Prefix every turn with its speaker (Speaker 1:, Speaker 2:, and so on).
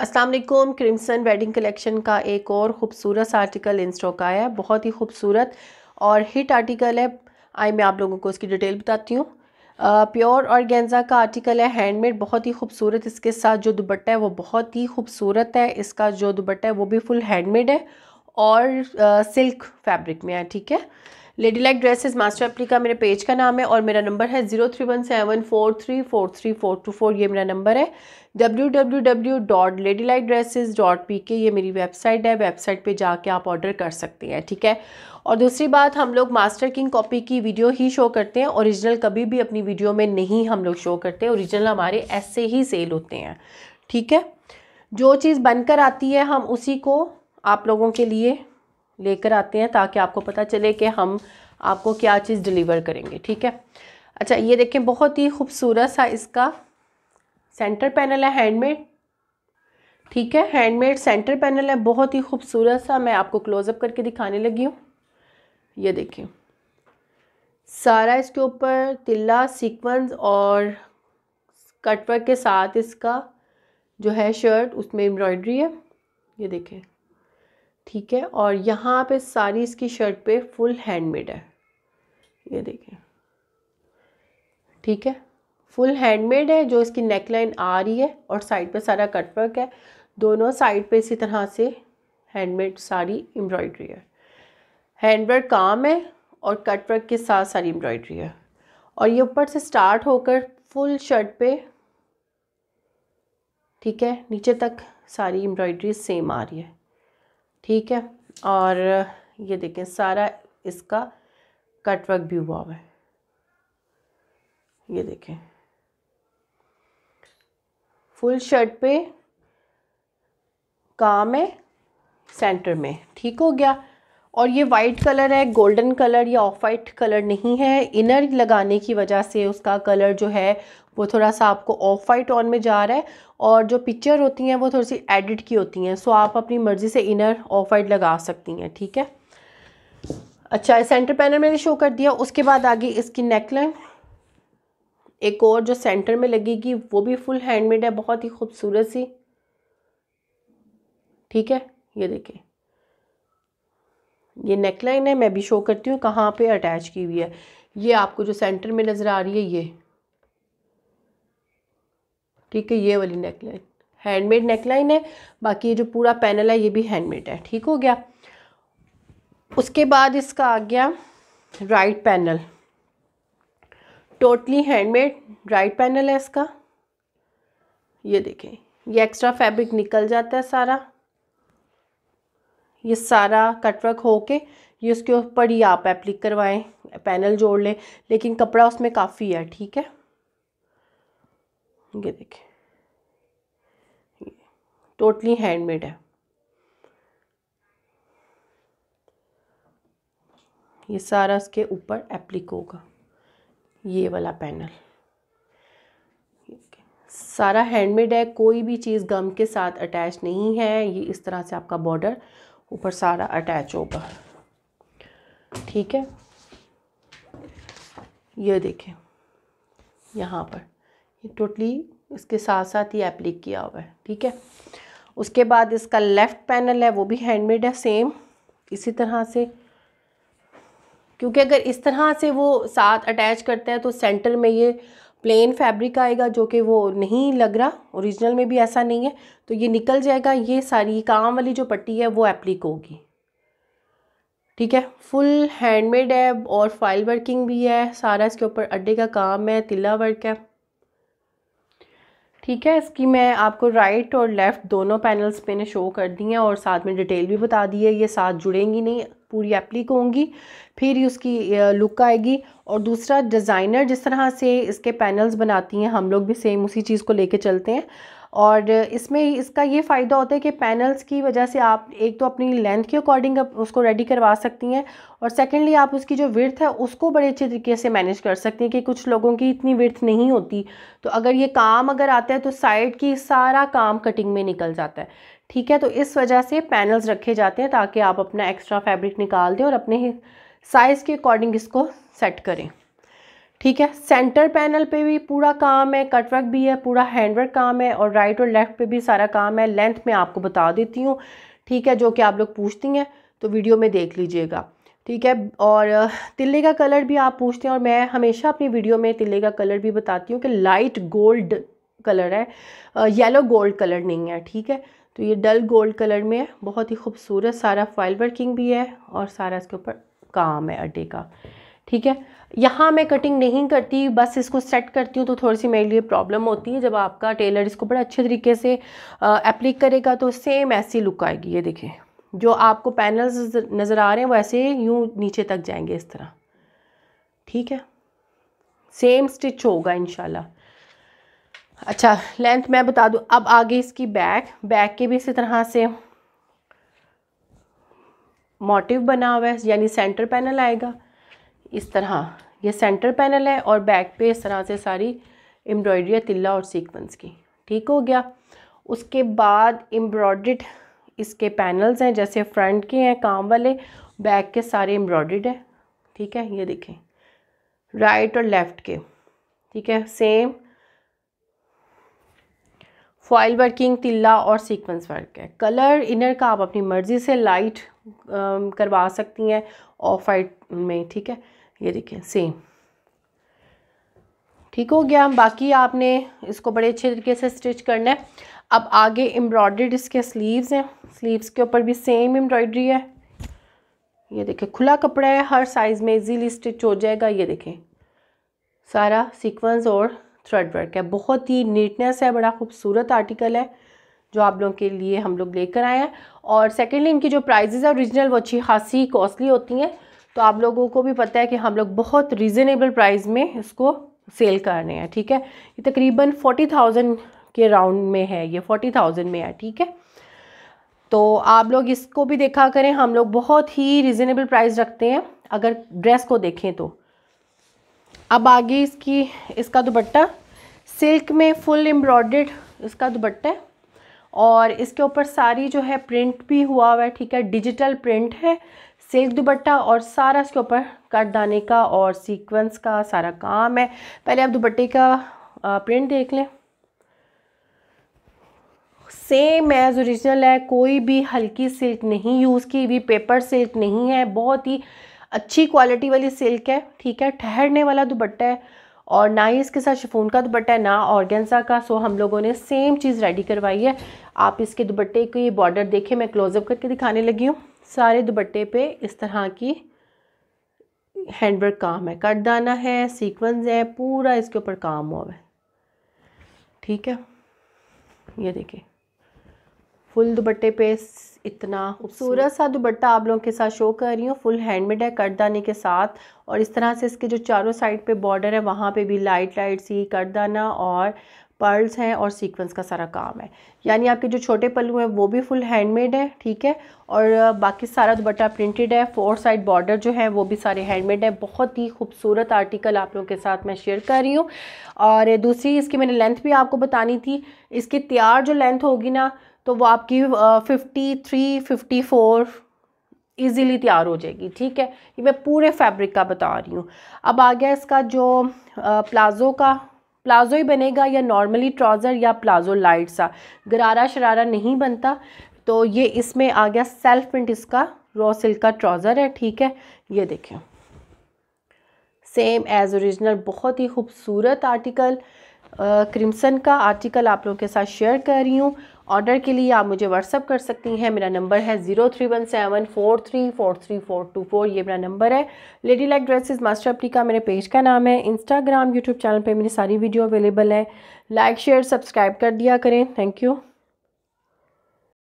Speaker 1: वालेकुम crimson wedding collection का एक और ख़ूबसूरत आर्टिकल इन स्टॉक आया है बहुत ही खूबसूरत और हिट आर्टिकल है आई मैं आप लोगों को इसकी डिटेल बताती हूँ प्योर और गेंजा का आर्टिकल है हैंडमेड बहुत ही खूबसूरत इसके साथ जो दुपट्टा है वो बहुत ही खूबसूरत है इसका जो दुपट्टा है वो भी फुल हैंडमेड है और सिल्क फैब्रिक में है ठीक है lady like dresses master applique का मेरे पेज का नाम है और मेरा नंबर है zero three one seven four three four three four two four ये मेरा नंबर है W W W dot lady like dresses dot P K ये मेरी वेबसाइट है वेबसाइट पे जाके आप ऑर्डर कर सकते हैं ठीक है और दूसरी बात हम लोग मास्टर किंग कॉपी की वीडियो ही शो करते हैं ओरिजिनल कभी भी अपनी वीडियो में नहीं हम लोग शो करते ओरिजिनल हमारे ऐसे ही सेल होते हैं ठीक है जो चीज़ बनकर आती है हम उसी को आप लोगों के लिए लेकर आते हैं ताकि आपको पता चले कि हम आपको क्या चीज़ डिलीवर करेंगे ठीक है अच्छा ये देखें बहुत ही खूबसूरत सा इसका सेंटर पैनल है हैंडमेड ठीक है हैंडमेड सेंटर पैनल है बहुत ही खूबसूरत सा मैं आपको क्लोजअप करके दिखाने लगी हूँ ये देखें सारा इसके ऊपर तिल्ला सीक्वेंस और कटवर्क के साथ इसका जो है शर्ट उसमें एम्ब्रॉयडरी है ये देखें ठीक है और यहाँ पे सारी इसकी शर्ट पे फुल हैंडमेड है ये देखिए ठीक है फुल हैंडमेड है जो इसकी नेकलाइन आ रही है और साइड पे सारा कटवर्क है दोनों साइड पे इसी तरह से हैंडमेड सारी एम्ब्रॉयड्री है हैंडवर्क काम है और कटवर्क के साथ सारी एम्ब्रॉयड्री है और ये ऊपर से स्टार्ट होकर फुल शर्ट पे ठीक है नीचे तक सारी एम्ब्रॉयड्री सेम आ रही है ठीक है और ये देखें सारा इसका कटवर्क भी हुआ हुआ है ये देखें फुल शर्ट पे काम है सेंटर में ठीक हो गया और ये वाइट कलर है गोल्डन कलर या ऑफ वाइट कलर नहीं है इनर लगाने की वजह से उसका कलर जो है वो थोड़ा सा आपको ऑफ वाइट ऑन में जा रहा है और जो पिक्चर होती हैं वो थोड़ी सी एडिट की होती हैं सो आप अपनी मर्ज़ी से इनर ऑफ वाइट लगा सकती हैं ठीक है अच्छा सेंटर पैनल मैंने शो कर दिया उसके बाद आगे इसकी नेकलाइन एक और जो सेंटर में लगेगी वो भी फुल हैंडमेड है बहुत ही खूबसूरत सी ठीक है ये देखिए ये नेकलाइन है मैं भी शो करती हूँ कहाँ पे अटैच की हुई है ये आपको जो सेंटर में नज़र आ रही है ये ठीक है ये वाली नेकलाइन हैंडमेड नेकलाइन है बाकी ये जो पूरा पैनल है ये भी हैंडमेड है ठीक हो गया उसके बाद इसका आ गया right panel totally handmade right panel है इसका ये देखें ये एक्स्ट्रा फैब्रिक निकल जाता है सारा ये सारा कटवर्क हो के ये उसके ऊपर ही आप एप्लिक करवाएं पैनल जोड़ लें लेकिन कपड़ा उसमें काफ़ी है ठीक है ये देखिए टोटली हैंडमेड है ये सारा उसके ऊपर एप्लिक होगा ये वाला पैनल सारा हैंडमेड है कोई भी चीज़ गम के साथ अटैच नहीं है ये इस तरह से आपका बॉर्डर ऊपर सारा अटैच होगा ठीक है ये देखें यहाँ पर ये टोटली इसके साथ साथ ही एप्लीक किया हुआ है ठीक है उसके बाद इसका लेफ़्ट पैनल है वो भी हैंडमेड है सेम इसी तरह से क्योंकि अगर इस तरह से वो साथ अटैच करते हैं तो सेंटर में ये प्लेन फैब्रिक आएगा जो कि वो नहीं लग रहा ओरिजिनल में भी ऐसा नहीं है तो ये निकल जाएगा ये सारी काम वाली जो पट्टी है वो एप्लीक होगी ठीक है फुल हैंडमेड है और फाइल वर्किंग भी है सारा इसके ऊपर अड्डे का काम है तिल्ला वर्क है ठीक है इसकी मैं आपको राइट और लेफ़्ट दोनों पैनल्स मैंने शो कर दी हैं और साथ में डिटेल भी बता दी है ये साथ जुड़ेंगी नहीं पूरी एप्लीक होंगी फिर उसकी लुक आएगी और दूसरा डिज़ाइनर जिस तरह से इसके पैनल्स बनाती हैं हम लोग भी सेम उसी चीज़ को लेके चलते हैं और इसमें इसका ये फ़ायदा होता है कि पैनल्स की वजह से आप एक तो अपनी लेंथ के अकॉर्डिंग उसको रेडी करवा सकती हैं और सेकेंडली आप उसकी जो विर्थ है उसको बड़े अच्छे तरीके से मैनेज कर सकती हैं कि कुछ लोगों की इतनी विर्थ नहीं होती तो अगर ये काम अगर आता है तो साइड की सारा काम कटिंग में निकल जाता है ठीक है तो इस वजह से पैनल्स रखे जाते हैं ताकि आप अपना एक्स्ट्रा फैब्रिक निकाल दें और अपने साइज़ के अकॉर्डिंग इसको सेट करें ठीक है सेंटर पैनल पे भी पूरा काम है कटवर्क भी है पूरा हैंडवर्क काम है और राइट और लेफ्ट पे भी सारा काम है लेंथ में आपको बता देती हूँ ठीक है जो कि आप लोग पूछती हैं तो वीडियो में देख लीजिएगा ठीक है और तिल्ले का कलर भी आप पूछते हैं और मैं हमेशा अपनी वीडियो में तिल्ले का कलर भी बताती हूँ कि लाइट गोल्ड कलर है येलो गोल्ड कलर नहीं है ठीक है तो ये डल गोल्ड कलर में है बहुत ही खूबसूरत सारा फाइल वर्किंग भी है और सारा इसके ऊपर काम है अड्डे का ठीक है यहाँ मैं कटिंग नहीं करती बस इसको सेट करती हूँ तो थोड़ी सी मेरे लिए प्रॉब्लम होती है जब आपका टेलर इसको बड़ा अच्छे तरीके से अप्लिक करेगा तो सेम ऐसी लुक आएगी ये देखें जो आपको पैनल्स नज़र आ रहे हैं वैसे यूँ नीचे तक जाएंगे इस तरह ठीक है सेम स्टिच होगा इनशाला अच्छा लेंथ मैं बता दूँ अब आगे इसकी बैक बैक के भी इसी तरह से मोटिव बना हुआ है यानी सेंटर पैनल आएगा इस तरह ये सेंटर पैनल है और बैक पे इस तरह से सारी एम्ब्रॉयडरी तिल्ला और सीक्वेंस की ठीक हो गया उसके बाद एम्ब्रॉयड इसके पैनल्स हैं जैसे फ्रंट के हैं काम वाले बैक के सारे एम्ब्रॉयड है ठीक है ये देखें राइट और लेफ़्ट के ठीक है सेम फॉइल वर्किंग तिल्ला और सीक्वेंस वर्क है कलर इनर का आप अपनी मर्ज़ी से लाइट um, करवा सकती हैं ऑफ वाइट में ठीक है ये देखिए सेम ठीक हो गया बाकी आपने इसको बड़े अच्छे तरीके से स्टिच करना है अब आगे एम्ब्रॉयड्रीड इसके स्लीव्स हैं स्लीव्स के ऊपर भी सेम एम्ब्रॉयड्री है ये देखें खुला कपड़ा है हर साइज़ में इजीली स्टिच हो जाएगा ये देखें सारा सीक्वेंस और थ्रेड वर्क है बहुत ही नीटनेस है बड़ा खूबसूरत आर्टिकल है जो आप लोगों के लिए हम लोग लेकर आए हैं और सेकेंडली इनकी जो प्राइजेज़ है ओरिजिनल वो अच्छी खासी कॉस्टली होती हैं तो आप लोगों को भी पता है कि हम लोग बहुत रिजनेबल प्राइस में इसको सेल कर रहे हैं ठीक है ये तकरीबन फोर्टी थाउजेंड के राउंड में है ये फोर्टी थाउजेंड में है ठीक है तो आप लोग इसको भी देखा करें हम लोग बहुत ही रिजनेबल प्राइस रखते हैं अगर ड्रेस को देखें तो अब आगे इसकी इसका दुपट्टा सिल्क में फुल एम्ब्रॉयड इसका दुपट्टा है और इसके ऊपर सारी जो है प्रिंट भी हुआ हुआ है ठीक है डिजिटल प्रिंट है सिल्क दुपट्टा और सारा इसके ऊपर कटदाने का और सीक्वेंस का सारा काम है पहले आप दुपट्टे का प्रिंट देख लें सेम एज़ ओरिजिनल है कोई भी हल्की सिल्क नहीं यूज़ की भी पेपर सिल्क नहीं है बहुत ही अच्छी क्वालिटी वाली सिल्क है ठीक है ठहरने वाला दुपट्टा है और ना ही इसके साथ शिफोन का दुपट्टा है ना ऑर्गेंजा का सो हम लोगों ने सेम चीज़ रेडी करवाई है आप इसके दुपट्टे की बॉर्डर देखें मैं क्लोजअप करके दिखाने लगी हूँ सारे दुपट्टे पे इस तरह की हैंडवर्क काम है कटदाना है सीक्वेंस है पूरा इसके ऊपर काम हुआ है ठीक है ये देखिए फुल दुपट्टे पे इतना खूबसूरत सा दुपट्टा आप लोगों के साथ शो कर रही हूँ फुल हैंडमेड है कटदाने के साथ और इस तरह से इसके जो चारों साइड पे बॉर्डर है वहाँ पे भी लाइट लाइट सी कटदाना और पर्ल्स हैं और सीक्वेंस का सारा काम है यानी आपके जो छोटे पल्लू हैं वो भी फुल हैंडमेड है ठीक है और बाकी सारा दुपट्टा प्रिंटेड है फोर साइड बॉर्डर जो है वो भी सारे हैंडमेड है बहुत ही खूबसूरत आर्टिकल आप लोगों के साथ मैं शेयर कर रही हूँ और दूसरी इसकी मैंने लेंथ भी आपको बतानी थी इसकी तैयार जो लेंथ होगी ना तो वो आपकी fifty three fifty four easily तैयार हो जाएगी ठीक है ये मैं पूरे फैब्रिक का बता रही हूँ अब आ गया इसका जो प्लाज़ो का प्लाज़ो ही बनेगा या नॉर्मली ट्राउज़र या प्लाज़ो लाइट सा गरारा शरारा नहीं बनता तो ये इसमें आ गया सेल्फ प्रिंट इसका रॉ सिल्क का ट्राउज़र है ठीक है ये देखें सेम एज़ ओरिजिनल बहुत ही खूबसूरत आर्टिकल क्रिम्सन का आर्टिकल आप लोगों के साथ शेयर कर रही हूँ ऑर्डर के लिए आप मुझे व्हाट्सअप कर सकती हैं मेरा नंबर है zero three one seven four three four three four two four ये मेरा नंबर है लेडी लाइक ड्रेसेस मास्टर अपनी का मेरे पेज का नाम है इंस्टाग्राम यूट्यूब चैनल पे मेरी सारी वीडियो अवेलेबल है लाइक शेयर सब्सक्राइब कर दिया करें थैंक यू